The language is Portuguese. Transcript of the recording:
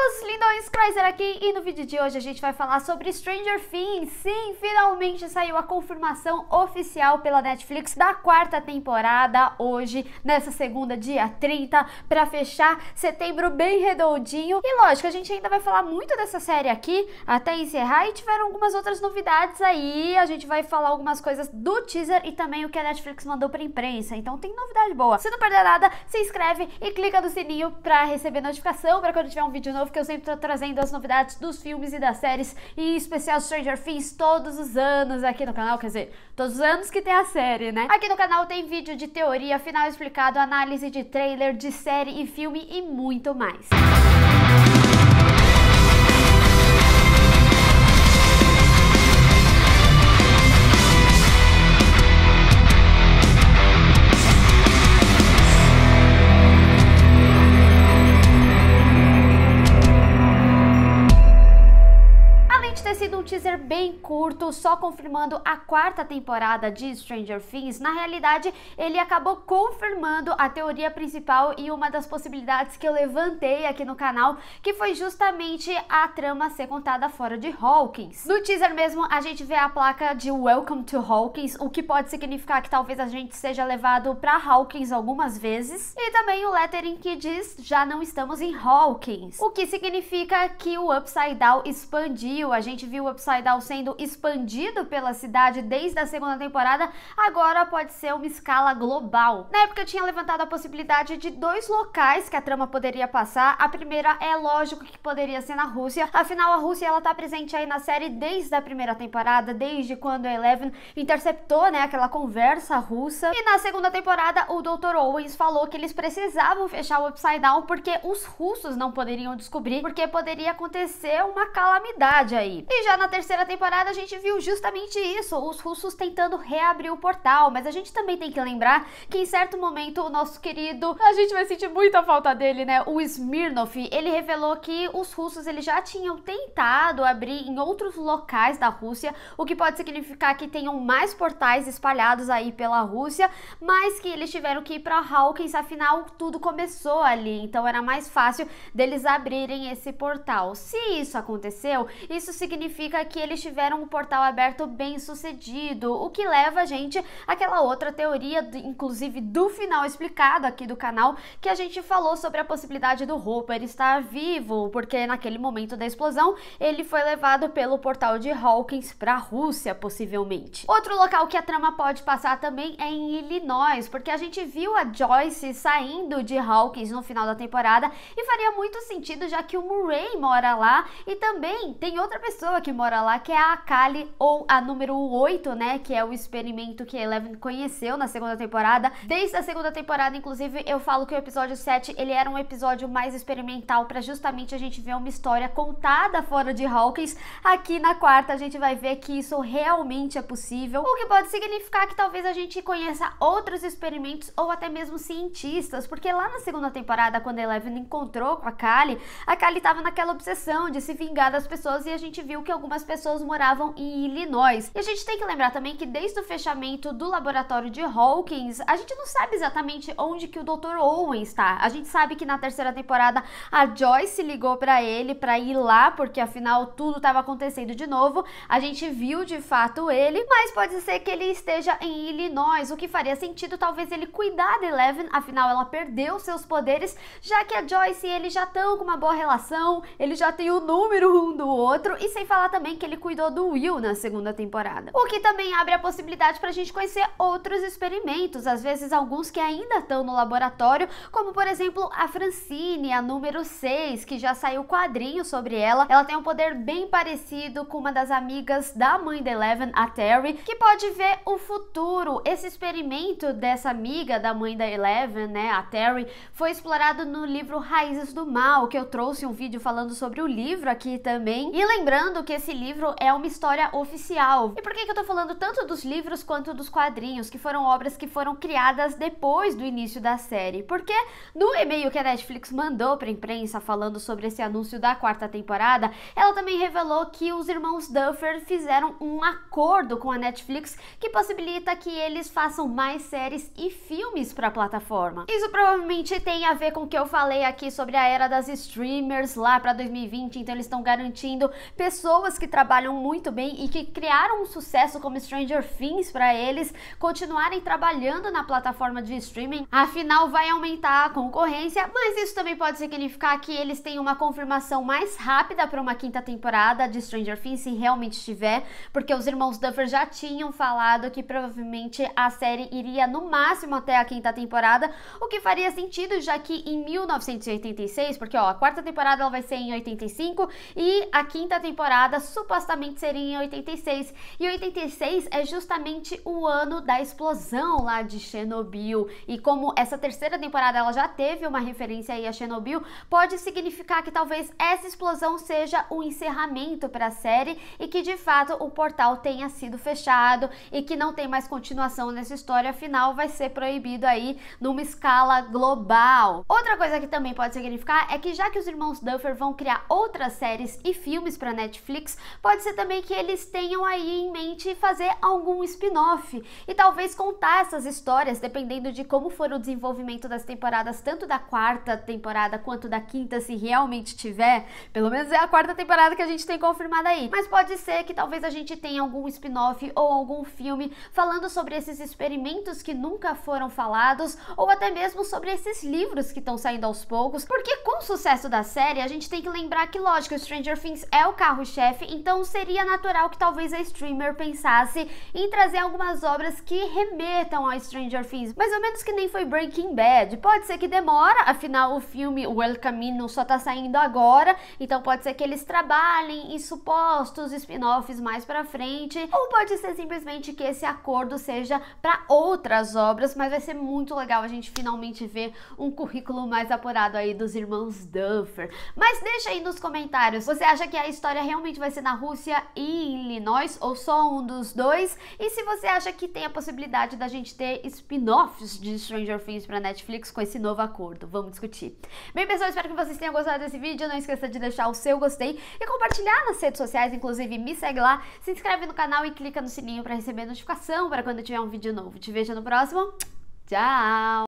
Olá, os lindões, Chrysler aqui e no vídeo de hoje a gente vai falar sobre Stranger Things. Sim, finalmente saiu a confirmação oficial pela Netflix da quarta temporada hoje, nessa segunda, dia 30, para fechar setembro bem redondinho. E lógico, a gente ainda vai falar muito dessa série aqui até encerrar e tiveram algumas outras novidades aí. A gente vai falar algumas coisas do teaser e também o que a Netflix mandou pra imprensa. Então tem novidade boa. Se não perder nada, se inscreve e clica no sininho pra receber notificação para quando tiver um vídeo novo novo que eu sempre tô trazendo as novidades dos filmes e das séries e em especial Stranger Things todos os anos aqui no canal, quer dizer, todos os anos que tem a série, né? Aqui no canal tem vídeo de teoria, final explicado, análise de trailer, de série e filme e muito mais. Música teaser bem curto, só confirmando a quarta temporada de Stranger Things, na realidade ele acabou confirmando a teoria principal e uma das possibilidades que eu levantei aqui no canal, que foi justamente a trama ser contada fora de Hawkins. No teaser mesmo, a gente vê a placa de Welcome to Hawkins, o que pode significar que talvez a gente seja levado para Hawkins algumas vezes, e também o lettering que diz já não estamos em Hawkins, o que significa que o Upside Down expandiu, a gente viu o Upside upside-down sendo expandido pela cidade desde a segunda temporada, agora pode ser uma escala global. Na época eu tinha levantado a possibilidade de dois locais que a trama poderia passar. A primeira é lógico que poderia ser na Rússia, afinal a Rússia ela tá presente aí na série desde a primeira temporada, desde quando a Eleven interceptou, né, aquela conversa russa. E na segunda temporada o Dr. Owens falou que eles precisavam fechar o Upside Down porque os russos não poderiam descobrir, porque poderia acontecer uma calamidade aí. E já na terceira temporada a gente viu justamente isso, os russos tentando reabrir o portal, mas a gente também tem que lembrar que em certo momento o nosso querido, a gente vai sentir muita falta dele, né, o Smirnov, ele revelou que os russos eles já tinham tentado abrir em outros locais da Rússia, o que pode significar que tenham mais portais espalhados aí pela Rússia, mas que eles tiveram que ir para Hawkins, afinal tudo começou ali, então era mais fácil deles abrirem esse portal. Se isso aconteceu, isso significa que eles tiveram um portal aberto bem sucedido, o que leva a gente àquela outra teoria, inclusive do final explicado aqui do canal, que a gente falou sobre a possibilidade do Hopper estar vivo, porque naquele momento da explosão ele foi levado pelo portal de Hawkins para a Rússia, possivelmente. Outro local que a trama pode passar também é em Illinois, porque a gente viu a Joyce saindo de Hawkins no final da temporada e faria muito sentido já que o Murray mora lá e também tem outra pessoa que mora mora lá, que é a Kali, ou a número 8, né? Que é o experimento que Eleven conheceu na segunda temporada. Desde a segunda temporada, inclusive, eu falo que o episódio 7, ele era um episódio mais experimental para justamente a gente ver uma história contada fora de Hawkins. Aqui na quarta, a gente vai ver que isso realmente é possível, o que pode significar que talvez a gente conheça outros experimentos ou até mesmo cientistas, porque lá na segunda temporada, quando Eleven encontrou com a Kali, a Kali tava naquela obsessão de se vingar das pessoas e a gente viu que algumas as pessoas moravam em Illinois. E a gente tem que lembrar também que desde o fechamento do laboratório de Hawkins, a gente não sabe exatamente onde que o Dr. Owen está. A gente sabe que na terceira temporada a Joyce ligou para ele para ir lá, porque afinal tudo estava acontecendo de novo. A gente viu de fato ele, mas pode ser que ele esteja em Illinois, o que faria sentido talvez ele cuidar da Eleven, afinal ela perdeu seus poderes, já que a Joyce e ele já estão com uma boa relação, Ele já tem o número um do outro, e sem falar também também que ele cuidou do Will na segunda temporada. O que também abre a possibilidade para a gente conhecer outros experimentos, às vezes alguns que ainda estão no laboratório, como por exemplo a Francine, a número 6, que já saiu quadrinho sobre ela. Ela tem um poder bem parecido com uma das amigas da mãe da Eleven, a Terry, que pode ver o futuro. Esse experimento dessa amiga da mãe da Eleven, né, a Terry, foi explorado no livro Raízes do Mal, que eu trouxe um vídeo falando sobre o livro aqui também. E lembrando que esse livro é uma história oficial. E por que, que eu tô falando tanto dos livros quanto dos quadrinhos, que foram obras que foram criadas depois do início da série? Porque no e-mail que a Netflix mandou pra imprensa falando sobre esse anúncio da quarta temporada, ela também revelou que os irmãos Duffer fizeram um acordo com a Netflix que possibilita que eles façam mais séries e filmes para a plataforma. Isso provavelmente tem a ver com o que eu falei aqui sobre a era das streamers lá para 2020, então eles estão garantindo pessoas que trabalham muito bem e que criaram um sucesso como Stranger Things para eles continuarem trabalhando na plataforma de streaming. Afinal, vai aumentar a concorrência, mas isso também pode significar que eles têm uma confirmação mais rápida para uma quinta temporada de Stranger Things, se realmente tiver, porque os irmãos Duffer já tinham falado que provavelmente a série iria no máximo até a quinta temporada, o que faria sentido já que em 1986, porque ó, a quarta temporada ela vai ser em 85 e a quinta temporada só supostamente seria em 86. E 86 é justamente o ano da explosão lá de Chernobyl. E como essa terceira temporada ela já teve uma referência aí a Chernobyl, pode significar que talvez essa explosão seja o um encerramento para a série e que de fato o portal tenha sido fechado e que não tem mais continuação nessa história afinal vai ser proibido aí numa escala global. Outra coisa que também pode significar é que já que os irmãos Duffer vão criar outras séries e filmes para Netflix, pode ser também que eles tenham aí em mente fazer algum spin-off e talvez contar essas histórias, dependendo de como for o desenvolvimento das temporadas, tanto da quarta temporada quanto da quinta, se realmente tiver. Pelo menos é a quarta temporada que a gente tem confirmada aí. Mas pode ser que talvez a gente tenha algum spin-off ou algum filme falando sobre esses experimentos que nunca foram falados, ou até mesmo sobre esses livros que estão saindo aos poucos, porque com o sucesso da série, a gente tem que lembrar que, lógico, Stranger Things é o carro-chefe então seria natural que talvez a streamer pensasse em trazer algumas obras que remetam a Stranger Things, mais ou menos que nem foi Breaking Bad. Pode ser que demora, afinal o filme El Camino só tá saindo agora, então pode ser que eles trabalhem em supostos spin-offs mais para frente, ou pode ser simplesmente que esse acordo seja para outras obras, mas vai ser muito legal a gente finalmente ver um currículo mais apurado aí dos irmãos Duffer. Mas deixa aí nos comentários, você acha que a história realmente vai ser na Rússia e em Illinois, ou só um dos dois. E se você acha que tem a possibilidade da gente ter spin-offs de Stranger Things para Netflix com esse novo acordo, vamos discutir. Bem, pessoal, espero que vocês tenham gostado desse vídeo. Não esqueça de deixar o seu gostei e compartilhar nas redes sociais, inclusive me segue lá, se inscreve no canal e clica no sininho para receber notificação para quando tiver um vídeo novo. Te vejo no próximo. Tchau!